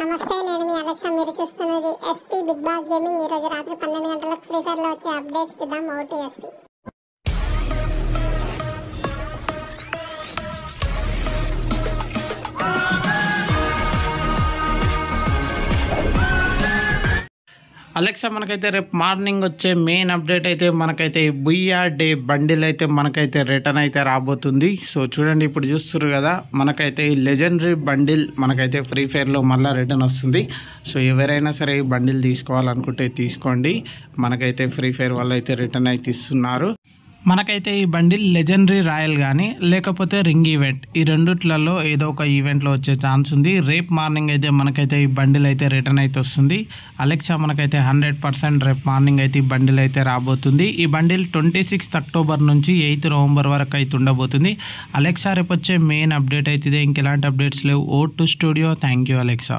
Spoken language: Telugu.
నమస్తే నేను మీ అలెక్సా మీరు చూస్తున్నది ఎస్పీ బిగ్ బాస్ గేమింగ్ ఈరోజు రాత్రి పన్నెండు గంటలకు ఫ్రీఫైర్లో వచ్చే అప్డేట్స్ చూద్దాం ఓటీ ఎస్పీ అలెక్సా మనకైతే రేపు మార్నింగ్ వచ్చే మెయిన్ అప్డేట్ అయితే మనకైతే బుయ్యా డే బండిల్ అయితే మనకైతే రిటర్న్ అయితే రాబోతుంది సో చూడండి ఇప్పుడు చూస్తున్నారు కదా మనకైతే ఈ లెజెండరీ బండిల్ మనకైతే ఫ్రీ ఫైర్లో మళ్ళీ రిటర్న్ వస్తుంది సో ఎవరైనా సరే ఈ బండిల్ తీసుకోవాలనుకుంటే తీసుకోండి మనకైతే ఫ్రీ ఫైర్ వాళ్ళు అయితే రిటర్న్ అయితే ఇస్తున్నారు మనకైతే ఈ బండి లెజెండరీ రాయల్ కానీ లేకపోతే రింగ్ ఈవెంట్ ఈ రెండిట్లలో ఏదో ఒక ఈవెంట్లో వచ్చే ఛాన్స్ ఉంది రేపు మార్నింగ్ అయితే మనకైతే ఈ బండిల్ అయితే రిటర్న్ అయితే వస్తుంది అలెక్సా మనకైతే హండ్రెడ్ పర్సెంట్ రేపు మార్నింగ్ అయితే ఈ బండిల్ అయితే రాబోతుంది ఈ బండిల్ ట్వంటీ సిక్స్త్ అక్టోబర్ నుంచి ఎయిత్ నవంబర్ వరకు అయితే ఉండబోతుంది అలెక్సా రేపు వచ్చే మెయిన్ అప్డేట్ అయితే ఇంక ఎలాంటి అప్డేట్స్ లేవు O two studio thank you Alexa